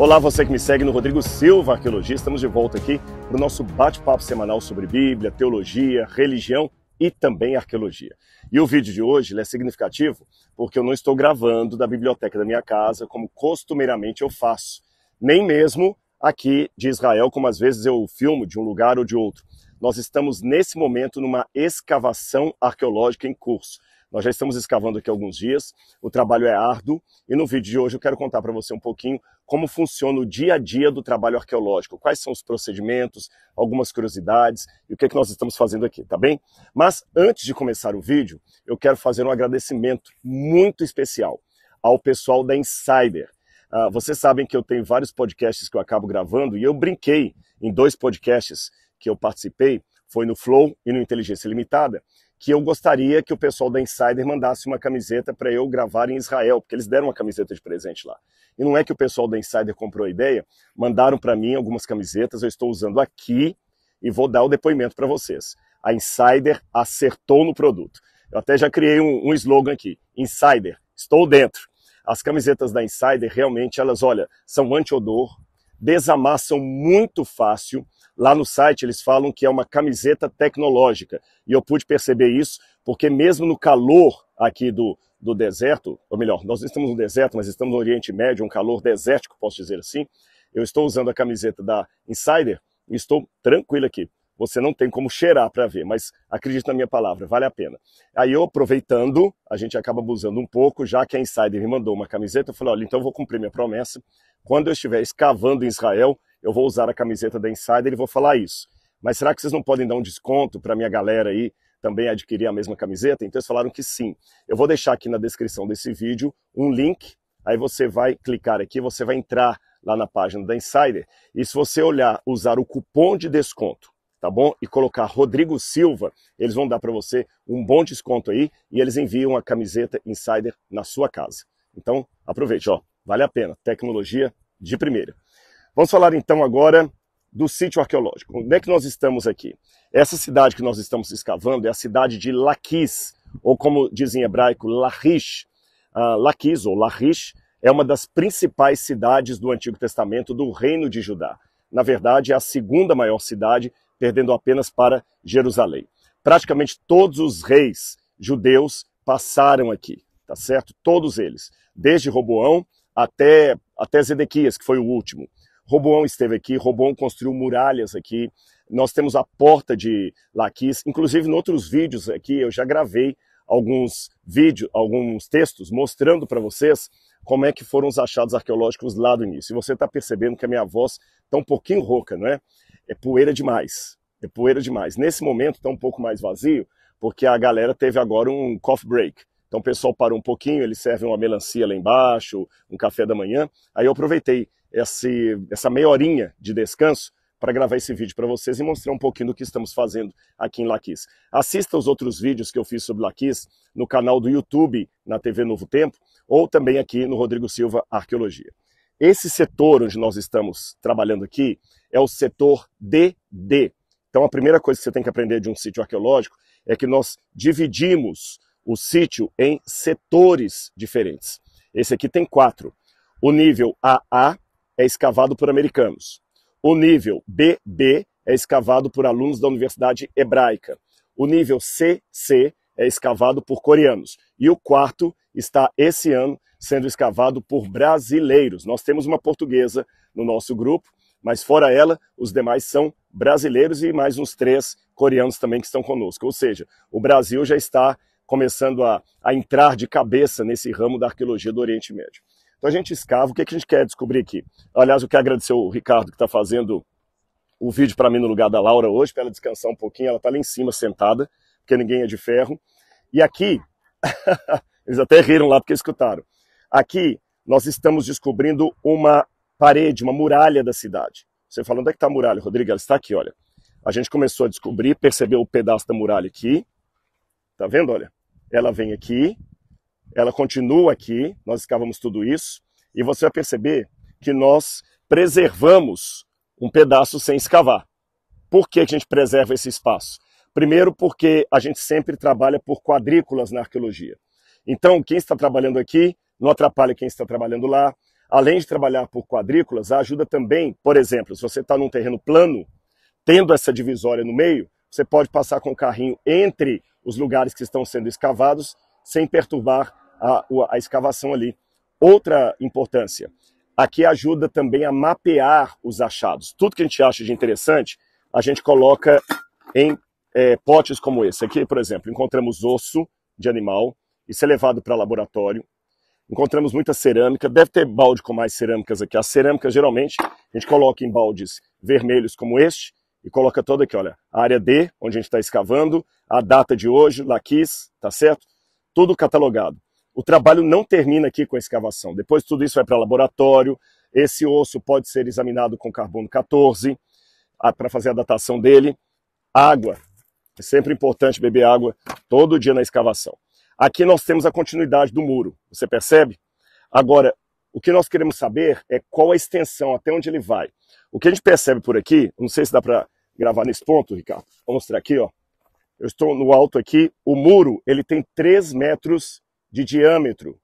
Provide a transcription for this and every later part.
Olá, você que me segue no Rodrigo Silva Arqueologia. Estamos de volta aqui para o nosso bate-papo semanal sobre Bíblia, teologia, religião e também arqueologia. E o vídeo de hoje é significativo porque eu não estou gravando da biblioteca da minha casa como costumeiramente eu faço, nem mesmo aqui de Israel, como às vezes eu filmo de um lugar ou de outro. Nós estamos nesse momento numa escavação arqueológica em curso. Nós já estamos escavando aqui alguns dias, o trabalho é árduo e no vídeo de hoje eu quero contar para você um pouquinho como funciona o dia a dia do trabalho arqueológico, quais são os procedimentos, algumas curiosidades e o que, é que nós estamos fazendo aqui, tá bem? Mas antes de começar o vídeo, eu quero fazer um agradecimento muito especial ao pessoal da Insider. Ah, vocês sabem que eu tenho vários podcasts que eu acabo gravando e eu brinquei em dois podcasts que eu participei, foi no Flow e no Inteligência Limitada que eu gostaria que o pessoal da Insider mandasse uma camiseta para eu gravar em Israel, porque eles deram uma camiseta de presente lá. E não é que o pessoal da Insider comprou a ideia, mandaram para mim algumas camisetas, eu estou usando aqui e vou dar o depoimento para vocês. A Insider acertou no produto. Eu até já criei um, um slogan aqui: Insider, estou dentro. As camisetas da Insider realmente, elas, olha, são anti-odor, desamassam muito fácil Lá no site eles falam que é uma camiseta tecnológica. E eu pude perceber isso porque mesmo no calor aqui do, do deserto, ou melhor, nós estamos no deserto, mas estamos no Oriente Médio, um calor desértico, posso dizer assim. Eu estou usando a camiseta da Insider e estou tranquilo aqui. Você não tem como cheirar para ver, mas acredite na minha palavra, vale a pena. Aí eu aproveitando, a gente acaba abusando um pouco, já que a Insider me mandou uma camiseta, eu falei, olha, então eu vou cumprir minha promessa. Quando eu estiver escavando em Israel, eu vou usar a camiseta da Insider e vou falar isso. Mas será que vocês não podem dar um desconto para minha galera aí também adquirir a mesma camiseta? Então eles falaram que sim. Eu vou deixar aqui na descrição desse vídeo um link, aí você vai clicar aqui, você vai entrar lá na página da Insider e se você olhar, usar o cupom de desconto, tá bom? E colocar Rodrigo Silva, eles vão dar para você um bom desconto aí e eles enviam a camiseta Insider na sua casa. Então aproveite, ó, vale a pena, tecnologia de primeira. Vamos falar então agora do sítio arqueológico. Onde é que nós estamos aqui? Essa cidade que nós estamos escavando é a cidade de Laquis, ou como dizem em hebraico, Lachish. Uh, ah, Laquis, ou Lachish, é uma das principais cidades do Antigo Testamento do Reino de Judá. Na verdade, é a segunda maior cidade, perdendo apenas para Jerusalém. Praticamente todos os reis judeus passaram aqui, tá certo? Todos eles, desde Roboão até, até Zedequias, que foi o último. Roboão esteve aqui, Roboão construiu muralhas aqui, nós temos a porta de Laquis, inclusive em outros vídeos aqui eu já gravei alguns vídeos, alguns textos mostrando para vocês como é que foram os achados arqueológicos lá do início. E você está percebendo que a minha voz está um pouquinho rouca, não é? É poeira demais, é poeira demais. Nesse momento está um pouco mais vazio, porque a galera teve agora um coffee break. Então o pessoal parou um pouquinho, eles servem uma melancia lá embaixo, um café da manhã. Aí eu aproveitei esse, essa meia horinha de descanso para gravar esse vídeo para vocês e mostrar um pouquinho do que estamos fazendo aqui em Laquis. Assista os outros vídeos que eu fiz sobre Laquis no canal do YouTube, na TV Novo Tempo, ou também aqui no Rodrigo Silva Arqueologia. Esse setor onde nós estamos trabalhando aqui é o setor DD. Então a primeira coisa que você tem que aprender de um sítio arqueológico é que nós dividimos o sítio em setores diferentes. Esse aqui tem quatro. O nível AA, é escavado por americanos. O nível BB é escavado por alunos da Universidade Hebraica. O nível CC é escavado por coreanos. E o quarto está esse ano sendo escavado por brasileiros. Nós temos uma portuguesa no nosso grupo, mas fora ela, os demais são brasileiros e mais uns três coreanos também que estão conosco. Ou seja, o Brasil já está começando a, a entrar de cabeça nesse ramo da arqueologia do Oriente Médio. Então a gente escava, o que, é que a gente quer descobrir aqui? Aliás, eu quero agradecer o Ricardo que está fazendo o vídeo para mim no lugar da Laura hoje, para ela descansar um pouquinho, ela está lá em cima sentada, porque ninguém é de ferro. E aqui, eles até riram lá porque escutaram. Aqui nós estamos descobrindo uma parede, uma muralha da cidade. Você fala, onde é que está a muralha, Rodrigo? Ela está aqui, olha. A gente começou a descobrir, percebeu o pedaço da muralha aqui. Tá vendo, olha? Ela vem aqui, ela continua aqui, nós escavamos tudo isso, e você vai perceber que nós preservamos um pedaço sem escavar. Por que a gente preserva esse espaço? Primeiro, porque a gente sempre trabalha por quadrículas na arqueologia. Então, quem está trabalhando aqui não atrapalha quem está trabalhando lá. Além de trabalhar por quadrículas, ajuda também, por exemplo, se você está num terreno plano, tendo essa divisória no meio, você pode passar com o carrinho entre os lugares que estão sendo escavados sem perturbar a, a escavação ali. Outra importância, aqui ajuda também a mapear os achados. Tudo que a gente acha de interessante, a gente coloca em é, potes como esse. Aqui, por exemplo, encontramos osso de animal, isso é levado para laboratório. Encontramos muita cerâmica, deve ter balde com mais cerâmicas aqui. As cerâmicas, geralmente, a gente coloca em baldes vermelhos como este, e coloca toda aqui, olha, a área D, onde a gente está escavando, a data de hoje, laquis, tá certo? tudo catalogado. O trabalho não termina aqui com a escavação. Depois tudo isso vai para laboratório. Esse osso pode ser examinado com carbono 14 ah, para fazer a datação dele. Água. É sempre importante beber água todo dia na escavação. Aqui nós temos a continuidade do muro. Você percebe? Agora, o que nós queremos saber é qual a extensão, até onde ele vai. O que a gente percebe por aqui, não sei se dá para gravar nesse ponto, Ricardo. Vou mostrar aqui, ó eu estou no alto aqui, o muro ele tem 3 metros de diâmetro.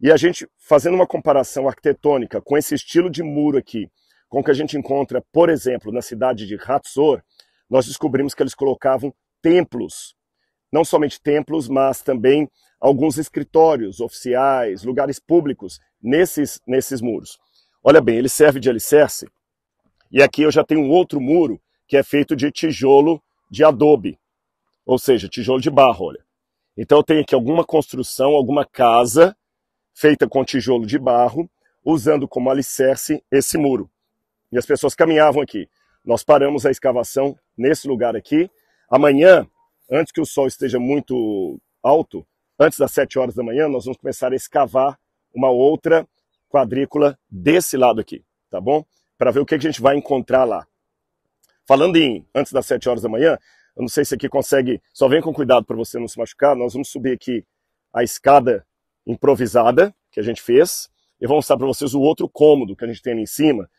E a gente, fazendo uma comparação arquitetônica com esse estilo de muro aqui, com o que a gente encontra, por exemplo, na cidade de Hatsor, nós descobrimos que eles colocavam templos. Não somente templos, mas também alguns escritórios oficiais, lugares públicos nesses, nesses muros. Olha bem, ele serve de alicerce. E aqui eu já tenho um outro muro que é feito de tijolo de adobe ou seja, tijolo de barro, olha. Então eu tenho aqui alguma construção, alguma casa feita com tijolo de barro, usando como alicerce esse muro. E as pessoas caminhavam aqui. Nós paramos a escavação nesse lugar aqui. Amanhã, antes que o sol esteja muito alto, antes das 7 horas da manhã, nós vamos começar a escavar uma outra quadrícula desse lado aqui, tá bom? Para ver o que a gente vai encontrar lá. Falando em antes das 7 horas da manhã, eu não sei se aqui consegue. Só vem com cuidado para você não se machucar. Nós vamos subir aqui a escada improvisada que a gente fez. Eu vou mostrar para vocês o outro cômodo que a gente tem ali em cima,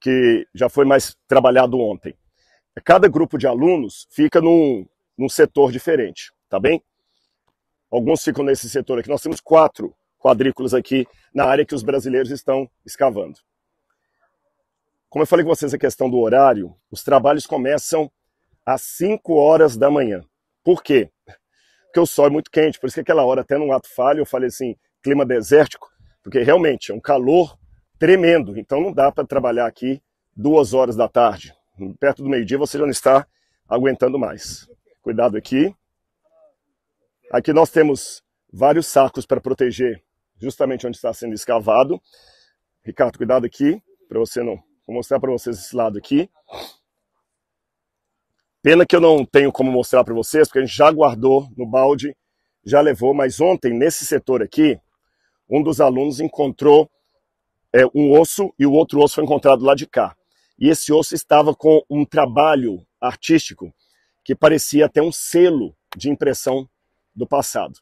que já foi mais trabalhado ontem. Cada grupo de alunos fica num, num setor diferente, tá bem? Alguns ficam nesse setor aqui. Nós temos quatro quadrículas aqui na área que os brasileiros estão escavando. Como eu falei com vocês a questão do horário, os trabalhos começam às 5 horas da manhã. Por quê? Porque o sol é muito quente, por isso que aquela hora, até num ato falho, eu falei assim, clima desértico, porque realmente é um calor tremendo, então não dá para trabalhar aqui duas horas da tarde. Perto do meio-dia você já não está aguentando mais. Cuidado aqui. Aqui nós temos vários sacos para proteger justamente onde está sendo escavado. Ricardo, cuidado aqui, para você não... Vou mostrar para vocês esse lado aqui. Pena que eu não tenho como mostrar para vocês, porque a gente já guardou no balde, já levou, mas ontem, nesse setor aqui, um dos alunos encontrou é, um osso e o outro osso foi encontrado lá de cá. E esse osso estava com um trabalho artístico que parecia até um selo de impressão do passado.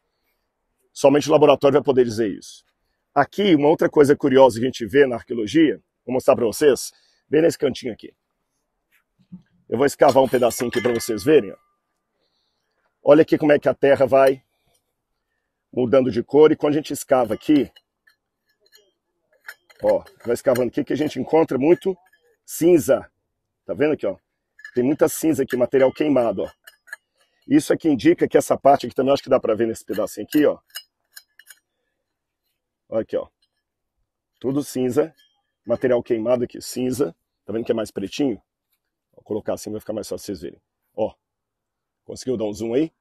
Somente o laboratório vai poder dizer isso. Aqui, uma outra coisa curiosa que a gente vê na arqueologia, vou mostrar para vocês, bem nesse cantinho aqui. Eu vou escavar um pedacinho aqui para vocês verem. Ó. Olha aqui como é que a terra vai mudando de cor. E quando a gente escava aqui, ó, vai escavando aqui que a gente encontra muito cinza. Tá vendo aqui, ó? Tem muita cinza aqui, material queimado, ó. Isso aqui indica que essa parte aqui também, acho que dá para ver nesse pedacinho aqui, ó. Olha aqui, ó. Tudo cinza, material queimado aqui, cinza. Tá vendo que é mais pretinho? Vou colocar assim, vai ficar mais fácil vocês verem. Ó, conseguiu dar um zoom aí?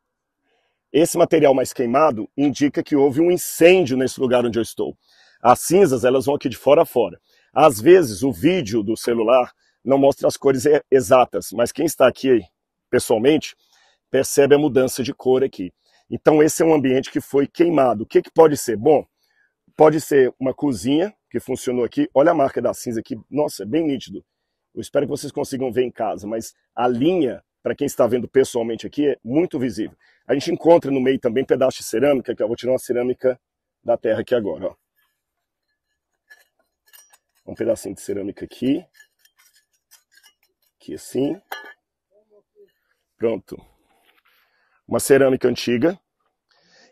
Esse material mais queimado indica que houve um incêndio nesse lugar onde eu estou. As cinzas, elas vão aqui de fora a fora. Às vezes, o vídeo do celular não mostra as cores exatas, mas quem está aqui pessoalmente percebe a mudança de cor aqui. Então, esse é um ambiente que foi queimado. O que, que pode ser? Bom, pode ser uma cozinha que funcionou aqui. Olha a marca da cinza aqui. Nossa, é bem nítido. Eu espero que vocês consigam ver em casa, mas a linha, para quem está vendo pessoalmente aqui, é muito visível. A gente encontra no meio também pedaço de cerâmica, que eu vou tirar uma cerâmica da terra aqui agora. Ó. Um pedacinho de cerâmica aqui. Aqui assim. Pronto. Uma cerâmica antiga.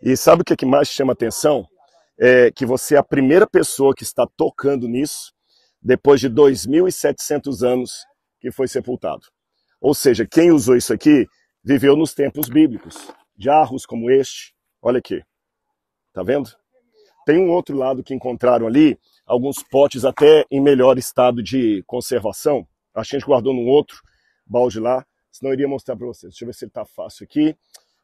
E sabe o que, é que mais chama atenção? É que você é a primeira pessoa que está tocando nisso depois de 2.700 anos que foi sepultado. Ou seja, quem usou isso aqui viveu nos tempos bíblicos. Jarros como este, olha aqui. Tá vendo? Tem um outro lado que encontraram ali, alguns potes até em melhor estado de conservação. A gente guardou num outro balde lá, senão eu iria mostrar para vocês. Deixa eu ver se ele tá fácil aqui.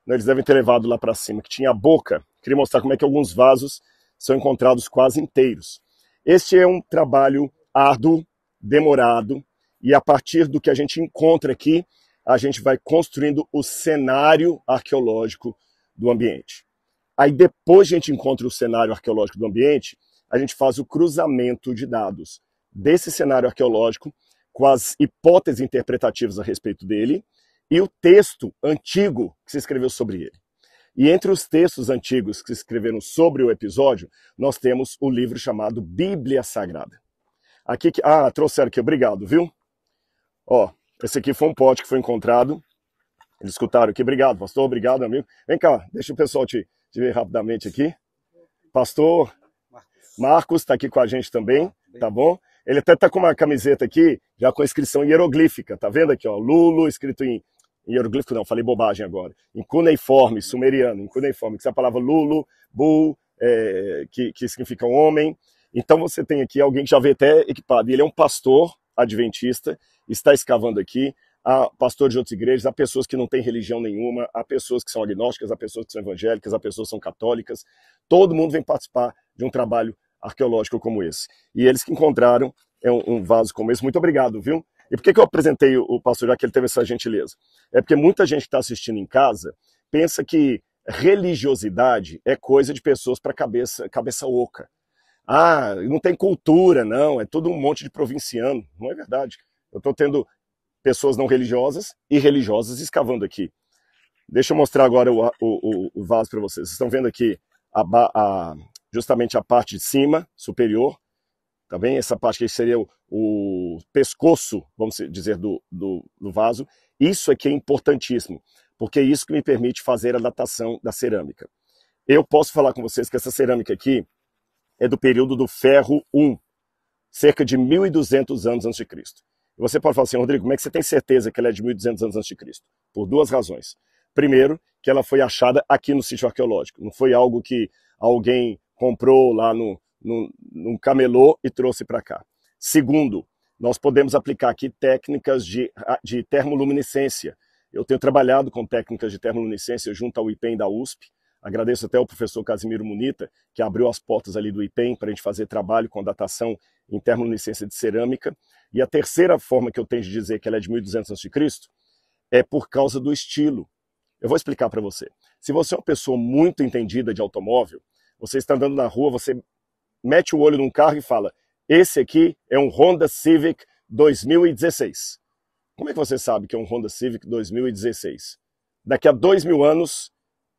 Não, eles devem ter levado lá para cima, que tinha a boca. Queria mostrar como é que alguns vasos são encontrados quase inteiros. Este é um trabalho árduo, demorado, e a partir do que a gente encontra aqui, a gente vai construindo o cenário arqueológico do ambiente. Aí depois que a gente encontra o cenário arqueológico do ambiente, a gente faz o cruzamento de dados desse cenário arqueológico com as hipóteses interpretativas a respeito dele e o texto antigo que se escreveu sobre ele. E entre os textos antigos que se escreveram sobre o episódio, nós temos o livro chamado Bíblia Sagrada. Aqui que... Ah, trouxeram aqui, obrigado, viu? Ó, esse aqui foi um pote que foi encontrado. Eles escutaram aqui, obrigado, pastor, obrigado, amigo. Vem cá, deixa o pessoal te, te ver rapidamente aqui. Pastor Marcos está aqui com a gente também, tá bom? Ele até está com uma camiseta aqui, já com inscrição hieroglífica, tá vendo aqui, ó? Lulo, escrito em, em hieroglífico, não, falei bobagem agora. Em cuneiforme, sumeriano, em cuneiforme, que é a palavra Lulo, Bu, é, que, que significa homem. Então você tem aqui alguém que já veio até equipado. Ele é um pastor adventista, está escavando aqui. Há pastores de outras igrejas, há pessoas que não têm religião nenhuma, há pessoas que são agnósticas, há pessoas que são evangélicas, há pessoas que são católicas. Todo mundo vem participar de um trabalho arqueológico como esse. E eles que encontraram é um, um, vaso como esse. Muito obrigado, viu? E por que, que eu apresentei o, o pastor, já que ele teve essa gentileza? É porque muita gente que está assistindo em casa pensa que religiosidade é coisa de pessoas para cabeça, cabeça oca ah, não tem cultura, não, é todo um monte de provinciano. Não é verdade. Eu estou tendo pessoas não religiosas e religiosas escavando aqui. Deixa eu mostrar agora o, o, o vaso para vocês. Vocês estão vendo aqui a, a, justamente a parte de cima, superior, tá bem? Essa parte que seria o, o pescoço, vamos dizer, do, do, do vaso. Isso aqui é importantíssimo, porque é isso que me permite fazer a datação da cerâmica. Eu posso falar com vocês que essa cerâmica aqui, é do período do Ferro I, cerca de 1.200 anos antes de Cristo. você pode falar assim, Rodrigo, como é que você tem certeza que ela é de 1.200 anos antes de Cristo? Por duas razões. Primeiro, que ela foi achada aqui no sítio arqueológico. Não foi algo que alguém comprou lá no, no, num camelô e trouxe para cá. Segundo, nós podemos aplicar aqui técnicas de, ah, de termoluminescência. Eu tenho trabalhado com técnicas de termoluminescência junto ao IPEM da USP, Agradeço até ao professor Casimiro Munita, que abriu as portas ali do IPEM para a gente fazer trabalho com datação em termos licença de cerâmica. E a terceira forma que eu tenho de dizer que ela é de 1200 a.C. é por causa do estilo. Eu vou explicar para você. Se você é uma pessoa muito entendida de automóvel, você está andando na rua, você mete o olho num carro e fala: "Esse aqui é um Honda Civic 2016". Como é que você sabe que é um Honda Civic 2016? Daqui a dois mil anos,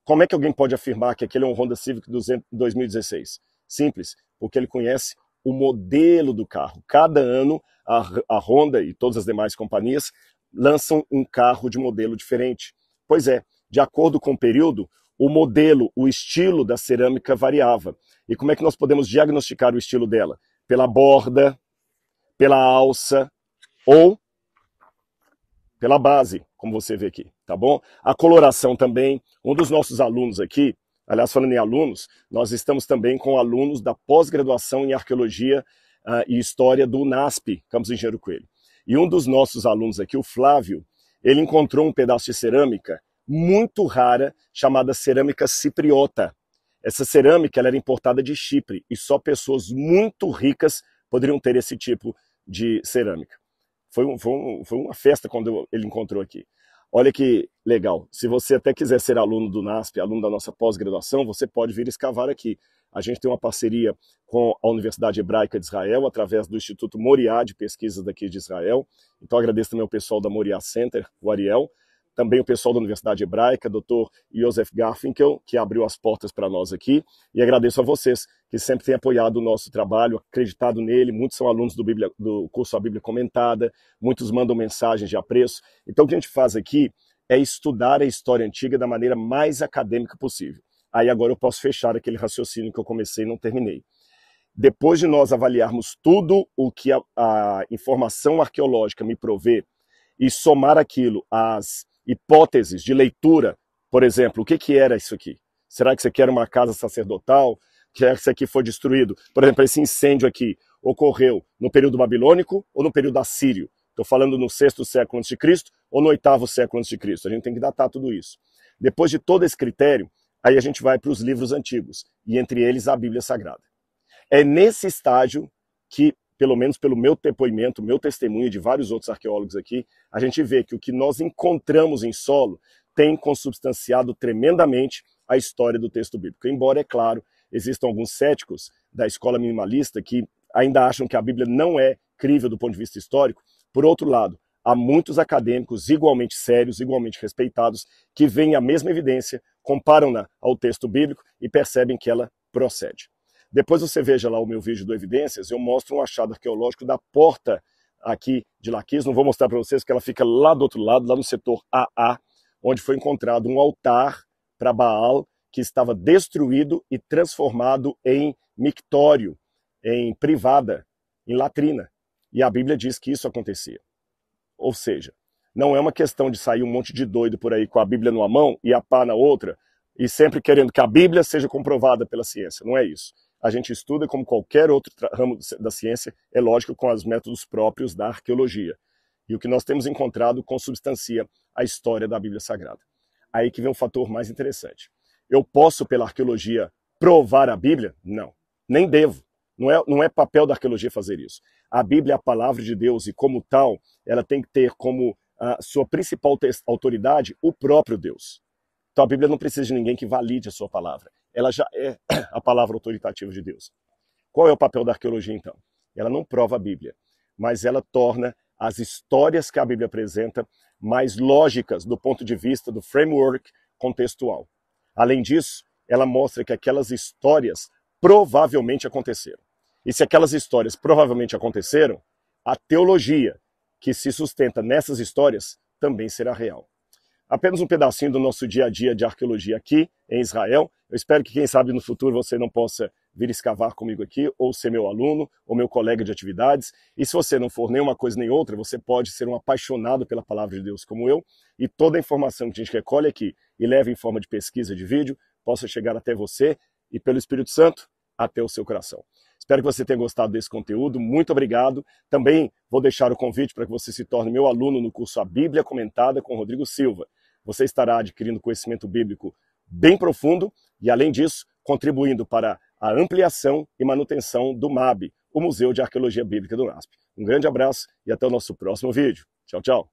como é que alguém pode afirmar que aquele é um Honda Civic 200, 2016? Simples, porque ele conhece o modelo do carro. Cada ano a, a Honda e todas as demais companhias lançam um carro de modelo diferente. Pois é, de acordo com o período, o modelo, o estilo da cerâmica variava. E como é que nós podemos diagnosticar o estilo dela? Pela borda, pela alça ou pela base, como você vê aqui tá bom? A coloração também, um dos nossos alunos aqui, aliás, falando em alunos, nós estamos também com alunos da pós-graduação em Arqueologia uh, e História do NASP, Campos Engenheiro Coelho. E um dos nossos alunos aqui, o Flávio, ele encontrou um pedaço de cerâmica muito rara, chamada cerâmica cipriota. Essa cerâmica era importada de Chipre e só pessoas muito ricas poderiam ter esse tipo de cerâmica. Foi, um, foi, um, foi uma festa quando ele encontrou aqui. Olha que legal. Se você até quiser ser aluno do NASP, aluno da nossa pós-graduação, você pode vir escavar aqui. A gente tem uma parceria com a Universidade Hebraica de Israel, através do Instituto Moriá de Pesquisas daqui de Israel. Então agradeço também o pessoal da Moriá Center, o Ariel, também o pessoal da Universidade Hebraica, Dr. Josef Garfinkel, que abriu as portas para nós aqui, e agradeço a vocês que sempre tem apoiado o nosso trabalho, acreditado nele. Muitos são alunos do, Bíblia, do curso A Bíblia Comentada, muitos mandam mensagens de apreço. Então, o que a gente faz aqui é estudar a história antiga da maneira mais acadêmica possível. Aí agora eu posso fechar aquele raciocínio que eu comecei e não terminei. Depois de nós avaliarmos tudo o que a, a informação arqueológica me provê e somar aquilo às hipóteses de leitura, por exemplo, o que, que era isso aqui? Será que isso aqui era uma casa sacerdotal? que esse aqui foi destruído. Por exemplo, esse incêndio aqui ocorreu no período babilônico ou no período assírio? Estou falando no sexto século antes de Cristo ou no oitavo século antes de Cristo. A gente tem que datar tudo isso. Depois de todo esse critério, aí a gente vai para os livros antigos e entre eles a Bíblia Sagrada. É nesse estágio que, pelo menos pelo meu depoimento, meu testemunho de vários outros arqueólogos aqui, a gente vê que o que nós encontramos em solo tem consubstanciado tremendamente a história do texto bíblico. Embora, é claro, existam alguns céticos da escola minimalista que ainda acham que a Bíblia não é crível do ponto de vista histórico. Por outro lado, há muitos acadêmicos igualmente sérios, igualmente respeitados, que veem a mesma evidência, comparam-na ao texto bíblico e percebem que ela procede. Depois você veja lá o meu vídeo do Evidências, eu mostro um achado arqueológico da porta aqui de Laquis. Não vou mostrar para vocês, porque ela fica lá do outro lado, lá no setor AA, onde foi encontrado um altar para Baal que estava destruído e transformado em mictório, em privada, em latrina. E a Bíblia diz que isso acontecia. Ou seja, não é uma questão de sair um monte de doido por aí com a Bíblia numa mão e a pá na outra, e sempre querendo que a Bíblia seja comprovada pela ciência. Não é isso. A gente estuda como qualquer outro ramo da ciência, é lógico, com os métodos próprios da arqueologia. E o que nós temos encontrado consubstancia a história da Bíblia Sagrada. Aí que vem um fator mais interessante. Eu posso, pela arqueologia, provar a Bíblia? Não, nem devo. Não é, não é papel da arqueologia fazer isso. A Bíblia é a palavra de Deus e, como tal, ela tem que ter como ah, sua principal autoridade o próprio Deus. Então a Bíblia não precisa de ninguém que valide a sua palavra. Ela já é a palavra autoritativa de Deus. Qual é o papel da arqueologia, então? Ela não prova a Bíblia, mas ela torna as histórias que a Bíblia apresenta mais lógicas do ponto de vista do framework contextual. Além disso, ela mostra que aquelas histórias provavelmente aconteceram. E se aquelas histórias provavelmente aconteceram, a teologia que se sustenta nessas histórias também será real. Apenas um pedacinho do nosso dia a dia de arqueologia aqui em Israel. Eu espero que, quem sabe, no futuro você não possa vir escavar comigo aqui, ou ser meu aluno, ou meu colega de atividades. E se você não for nenhuma coisa nem outra, você pode ser um apaixonado pela palavra de Deus como eu. E toda a informação que a gente recolhe aqui e leve em forma de pesquisa de vídeo possa chegar até você e, pelo Espírito Santo, até o seu coração. Espero que você tenha gostado desse conteúdo. Muito obrigado. Também vou deixar o convite para que você se torne meu aluno no curso A Bíblia Comentada com Rodrigo Silva. Você estará adquirindo conhecimento bíblico bem profundo e, além disso, contribuindo para a ampliação e manutenção do MAB, o Museu de Arqueologia Bíblica do NASP. Um grande abraço e até o nosso próximo vídeo. Tchau, tchau.